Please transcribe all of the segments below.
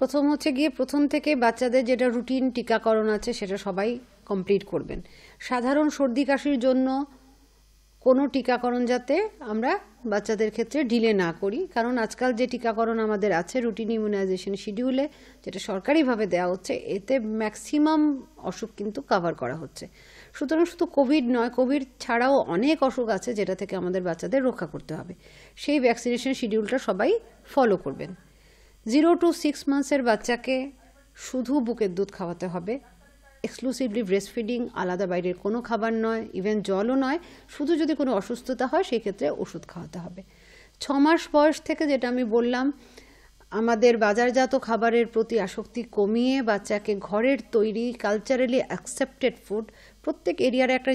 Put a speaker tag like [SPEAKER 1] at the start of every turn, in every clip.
[SPEAKER 1] প্রথম হচ্ছে গিয়ে প্রথম থেকে বাচ্চাদের যেটা রুটিন টিকাকরণ আছে সেটা সবাই কমপ্লিট করবেন সাধারণ সর্দি কাশির জন্য কোনো টিকাকরণ যাতে আমরা বাচ্চাদের ক্ষেত্রে ডিলে না করি কারণ আজকাল যে টিকাকরণ আমাদের আছে রুটিন ইমিউনাইজেশন শিডিউলে যেটা সরকারিভাবে দেওয়া হচ্ছে এতে ম্যাক্সিমাম অসুখ কিন্তু কাভার করা হচ্ছে সুতরাং শুধু কোভিড নয় কোভিড ছাড়াও অনেক অসুখ আছে যেটা থেকে আমাদের বাচ্চাদের রক্ষা করতে হবে সেই ভ্যাকসিনেশন শিডিউলটা সবাই ফলো করবেন জিরো টু সিক্স মান্থসের বাচ্চাকে শুধু বুকের দুধ খাওয়াতে হবে এক্সক্লুসিভলি ব্রেস্ট ফিডিং আলাদা বাইরের কোনো খাবার নয় ইভেন জলও নয় শুধু যদি কোনো অসুস্থতা হয় সেই ক্ষেত্রে ওষুধ খাওয়াতে হবে ছ মাস বয়স থেকে যেটা আমি বললাম আমাদের বাজারজাত খাবারের প্রতি আসক্তি কমিয়ে বাচ্চাকে ঘরের তৈরি কালচারালি অ্যাকসেপ্টেড ফুড প্রত্যেক এরিয়ার একটা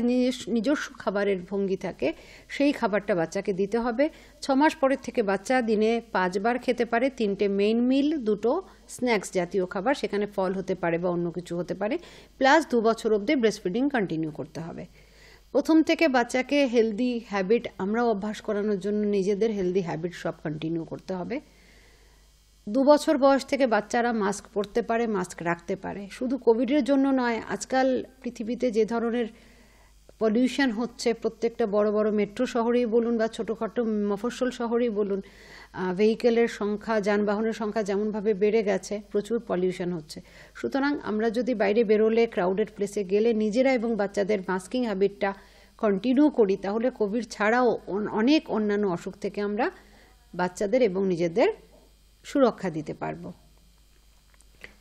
[SPEAKER 1] নিজস্ব খাবারের ভঙ্গি থাকে সেই খাবারটা বাচ্চাকে দিতে হবে ছ মাস পরের থেকে বাচ্চা দিনে পাঁচবার খেতে পারে তিনটে মেইন মিল দুটো স্ন্যাক্স জাতীয় খাবার সেখানে ফল হতে পারে বা অন্য কিছু হতে পারে প্লাস দু বছর অবধি ব্রেস্টফিডিং কন্টিনিউ করতে হবে প্রথম থেকে বাচ্চাকে হেলদি হ্যাবিট আমরাও অভ্যাস করানোর জন্য নিজেদের হেলদি হ্যাবিট সব কন্টিনিউ করতে হবে দু বছর বয়স থেকে বাচ্চারা মাস্ক পরতে পারে মাস্ক রাখতে পারে শুধু কোভিডের জন্য নয় আজকাল পৃথিবীতে যে ধরনের পলিউশন হচ্ছে প্রত্যেকটা বড় বড় মেট্রো শহরেই বলুন বা ছোটোখাটো মফস্বল শহরেই বলুন ভেহিকেলের সংখ্যা যানবাহনের সংখ্যা যেমনভাবে বেড়ে গেছে প্রচুর পলিউশন হচ্ছে সুতরাং আমরা যদি বাইরে বেরোলে ক্রাউডেড প্লেসে গেলে নিজেরা এবং বাচ্চাদের মাস্কিং হ্যাবিটটা কন্টিনিউ করি তাহলে কোভিড ছাড়াও অনেক অন্যান্য অসুখ থেকে আমরা বাচ্চাদের এবং নিজেদের সুরক্ষা দিতে পারবো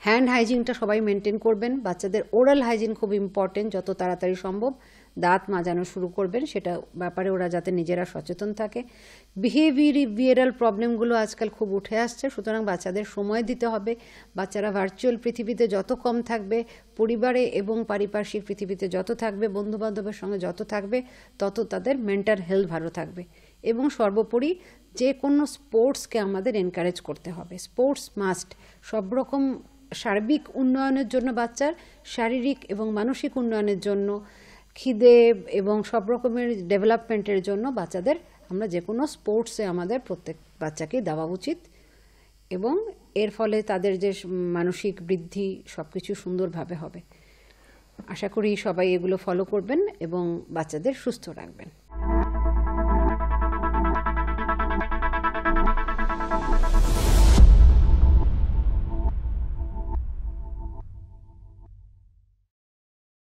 [SPEAKER 1] হ্যান্ড হাইজিনটা সবাই মেনটেন করবেন বাচ্চাদের ওরাল হাইজিন খুব ইম্পর্টেন্ট যত তাড়াতাড়ি সম্ভব দাঁত মাজানো শুরু করবেন সেটা ব্যাপারে ওরা যাতে নিজেরা সচেতন থাকে বিহেভিয়ারাল প্রবলেমগুলো আজকাল খুব উঠে আসছে সুতরাং বাচ্চাদের সময় দিতে হবে বাচ্চারা ভার্চুয়াল পৃথিবীতে যত কম থাকবে পরিবারে এবং পারিপার্শ্বিক পৃথিবীতে যত থাকবে বন্ধুবান্ধবের সঙ্গে যত থাকবে তত তাদের মেন্টাল হেলথ ভালো থাকবে এবং সর্বোপরি যে কোনো স্পোর্টসকে আমাদের এনকারেজ করতে হবে স্পোর্টস মাস্ট সব রকম সার্বিক উন্নয়নের জন্য বাচ্চার শারীরিক এবং মানসিক উন্নয়নের জন্য খিদে এবং সব রকমের ডেভেলপমেন্টের জন্য বাচ্চাদের আমরা যে কোনো স্পোর্টসে আমাদের প্রত্যেক বাচ্চাকে দেওয়া উচিত এবং এর ফলে তাদের যে মানসিক বৃদ্ধি সব কিছু সুন্দরভাবে হবে আশা করি সবাই এগুলো ফলো করবেন এবং বাচ্চাদের সুস্থ রাখবেন